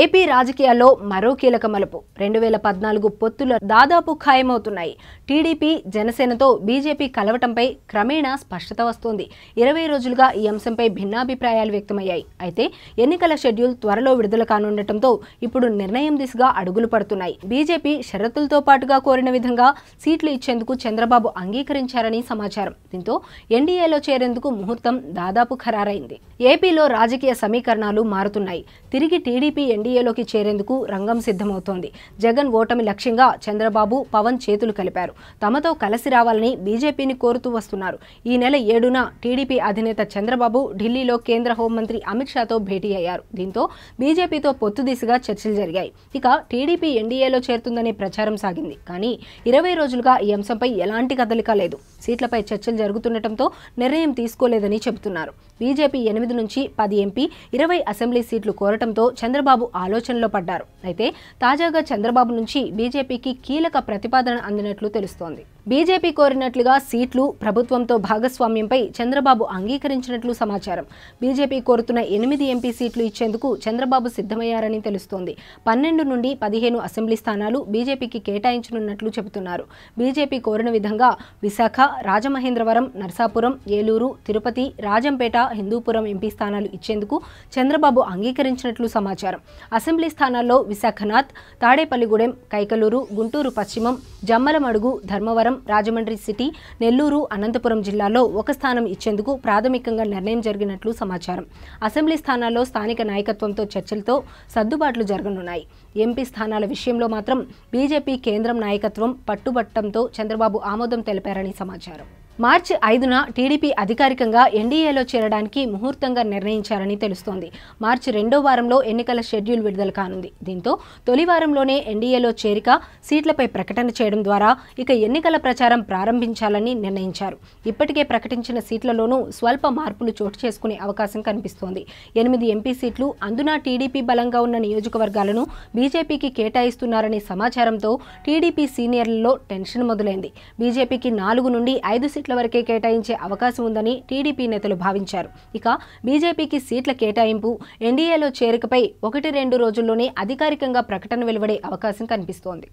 AP రాజకీయాల్లో మరో కీలక మలుపు రెండు వేల పద్నాలుగు పొత్తులు దాదాపు ఖాయమవుతున్నాయి టీడీపీ జనసేనతో బీజేపీ కలవటంపై క్రమేణా స్పష్టత వస్తోంది ఇరవై రోజులుగా ఈ అంశంపై భిన్నాభిప్రాయాలు వ్యక్తమయ్యాయి అయితే ఎన్నికల షెడ్యూల్ త్వరలో విడుదల కానుండటంతో ఇప్పుడు నిర్ణయం దిశగా అడుగులు పడుతున్నాయి బీజేపీ షరతులతో పాటుగా కోరిన విధంగా సీట్లు ఇచ్చేందుకు చంద్రబాబు అంగీకరించారని సమాచారం దీంతో ఎన్డీఏలో చేరేందుకు ముహూర్తం దాదాపు ఖరారైంది ఏపీలో రాజకీయ సమీకరణాలు మారుతున్నాయి తిరిగి టీడీపీ ఎన్డీఏలోకి చేరేందుకు రంగం సిద్ధమవుతోంది జగన్ ఓటమి లక్ష్యంగా చంద్రబాబు పవన్ చేతులు కలిపారు తమతో కలిసి రావాలని బీజేపీని కోరుతూ వస్తున్నారు ఈ నెల ఏడున టీడీపీ అధినేత చంద్రబాబు ఢిల్లీలో కేంద్ర హోంమంత్రి అమిత్ షాతో భేటీ అయ్యారు దీంతో బీజేపీతో పొత్తు దిశగా చర్చలు జరిగాయి ఇక టీడీపీ ఎన్డీఏలో చేరుతుందనే ప్రచారం సాగింది కానీ ఇరవై రోజులుగా ఈ అంశంపై ఎలాంటి కదలిక లేదు సీట్లపై చర్చలు జరుగుతుండటంతో నిర్ణయం తీసుకోలేదని చెబుతున్నారు బీజేపీ ఎనిమిది నుంచి పది ఎంపీ ఇరవై అసెంబ్లీ సీట్లు కోరటంతో చంద్రబాబు ఆలోచనలో పడ్డారు అయితే తాజాగా చంద్రబాబు నుంచి బీజేపీకి కీలక ప్రతిపాదన అందినట్లు తెలుస్తోంది బీజేపీ కోరినట్లుగా సీట్లు ప్రభుత్వంతో భాగస్వామ్యంపై చంద్రబాబు అంగీకరించినట్లు సమాచారం బీజేపీ కోరుతున్న ఎనిమిది ఎంపీ సీట్లు ఇచ్చేందుకు చంద్రబాబు సిద్ధమయ్యారని తెలుస్తోంది పన్నెండు నుండి పదిహేను అసెంబ్లీ స్థానాలు బీజేపీకి కేటాయించనున్నట్లు చెబుతున్నారు బీజేపీ కోరిన విధంగా విశాఖ రాజమహేంద్రవరం నర్సాపురం ఏలూరు తిరుపతి రాజంపేట హిందూపురం ఎంపీ స్థానాలు ఇచ్చేందుకు చంద్రబాబు అంగీకరించినట్లు సమాచారం అసెంబ్లీ స్థానాల్లో విశాఖనాథ్ తాడేపల్లిగూడెం కైకలూరు గుంటూరు పశ్చిమం జమ్మలమడుగు ధర్మవరం నగరం రాజమండ్రి సిటీ నెల్లూరు అనంతపురం జిల్లాలో ఒక స్థానం ఇచ్చేందుకు ప్రాథమికంగా నిర్ణయం జరిగినట్లు సమాచారం అసెంబ్లీ స్థానాల్లో స్థానిక నాయకత్వంతో చర్చలతో సర్దుబాట్లు జరగనున్నాయి ఎంపీ స్థానాల విషయంలో మాత్రం బీజేపీ కేంద్రం నాయకత్వం పట్టుబట్టంతో చంద్రబాబు ఆమోదం తెలిపారని సమాచారం మార్చి ఐదున టీడీపీ అధికారికంగా ఎన్డీఏలో చేరడానికి ముహూర్తంగా నిర్ణయించారని తెలుస్తోంది మార్చి రెండో వారంలో ఎన్నికల షెడ్యూల్ విడుదల కానుంది దీంతో తొలి వారంలోనే ఎన్డీఏలో చేరిక సీట్లపై ప్రకటన చేయడం ద్వారా ఇక ఎన్నికల ప్రచారం ప్రారంభించాలని నిర్ణయించారు ఇప్పటికే ప్రకటించిన సీట్లలోనూ స్వల్ప మార్పులు చోటు చేసుకునే అవకాశం కనిపిస్తోంది ఎనిమిది ఎంపీ సీట్లు అందున టీడీపీ బలంగా ఉన్న నియోజకవర్గాలను బీజేపీకి కేటాయిస్తున్నారనే సమాచారంతో టీడీపీ సీనియర్లలో టెన్షన్ మొదలైంది బీజేపీకి నాలుగు నుండి ఐదు సీట్ల సీట్ల వరకే కేటాయించే అవకాశం ఉందని టీడీపీ నేతలు భావించారు ఇక బీజేపీకి సీట్ల కేటాయింపు ఎన్డీఏలో చేరికపై ఒకటి రెండు రోజుల్లోనే అధికారికంగా ప్రకటన వెలువడే అవకాశం కనిపిస్తోంది